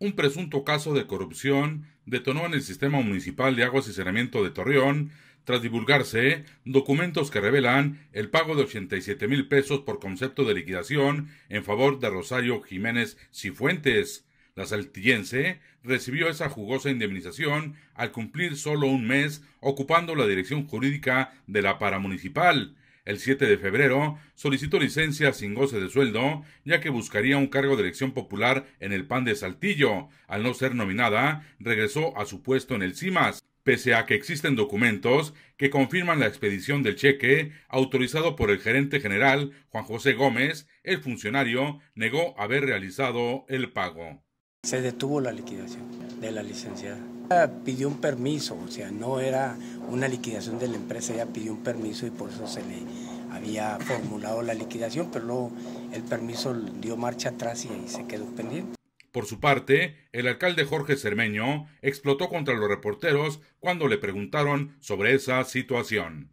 un presunto caso de corrupción detonó en el sistema municipal de aguas y saneamiento de Torreón tras divulgarse documentos que revelan el pago de 87 mil pesos por concepto de liquidación en favor de Rosario Jiménez Cifuentes. La saltillense recibió esa jugosa indemnización al cumplir solo un mes ocupando la dirección jurídica de la paramunicipal el 7 de febrero solicitó licencia sin goce de sueldo, ya que buscaría un cargo de elección popular en el PAN de Saltillo. Al no ser nominada, regresó a su puesto en el CIMAS, pese a que existen documentos que confirman la expedición del cheque autorizado por el gerente general Juan José Gómez, el funcionario negó haber realizado el pago. Se detuvo la liquidación de la licenciada. pidió un permiso, o sea, no era una liquidación de la empresa, ella pidió un permiso y por eso se le había formulado la liquidación, pero luego el permiso dio marcha atrás y se quedó pendiente. Por su parte, el alcalde Jorge Cermeño explotó contra los reporteros cuando le preguntaron sobre esa situación.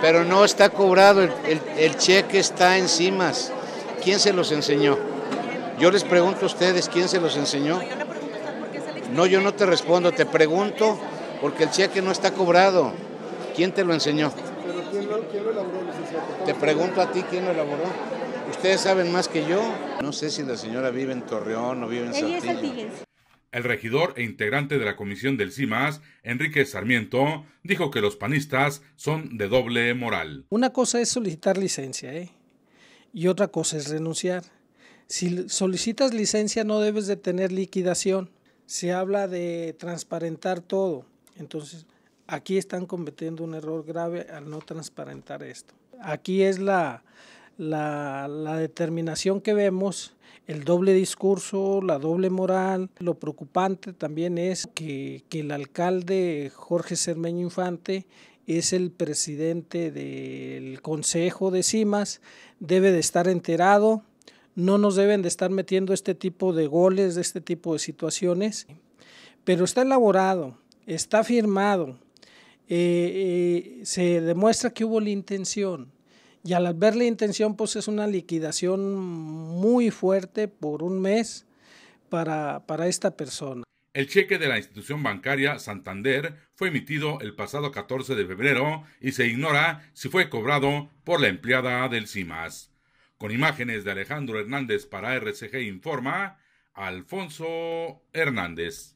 Pero no está cobrado, el, el cheque está encima. ¿Quién se los enseñó? Yo les pregunto a ustedes, ¿quién se los enseñó? No, yo no te respondo, te pregunto, porque el cheque no está cobrado. ¿Quién te lo enseñó? ¿quién lo, elaboró, Te pregunto a ti, ¿quién lo elaboró? Ustedes saben más que yo. No sé si la señora vive en Torreón o vive en Saltillo. El regidor e integrante de la comisión del CIMAS, Enrique Sarmiento, dijo que los panistas son de doble moral. Una cosa es solicitar licencia, ¿eh? Y otra cosa es renunciar. Si solicitas licencia no debes de tener liquidación se habla de transparentar todo. Entonces, aquí están cometiendo un error grave al no transparentar esto. Aquí es la, la, determinación que vemos, el doble discurso, la doble moral. Lo preocupante también es que, que el alcalde Jorge Cermeño Infante es el presidente del Consejo de Cimas, debe de estar enterado no nos deben de estar metiendo este tipo de goles, de este tipo de situaciones, pero está elaborado, está firmado, eh, eh, se demuestra que hubo la intención. Y al ver la intención, pues es una liquidación muy fuerte por un mes para, para esta persona. El cheque de la institución bancaria Santander fue emitido el pasado 14 de febrero y se ignora si fue cobrado por la empleada del CIMAS. Con imágenes de Alejandro Hernández para RCG Informa, Alfonso Hernández.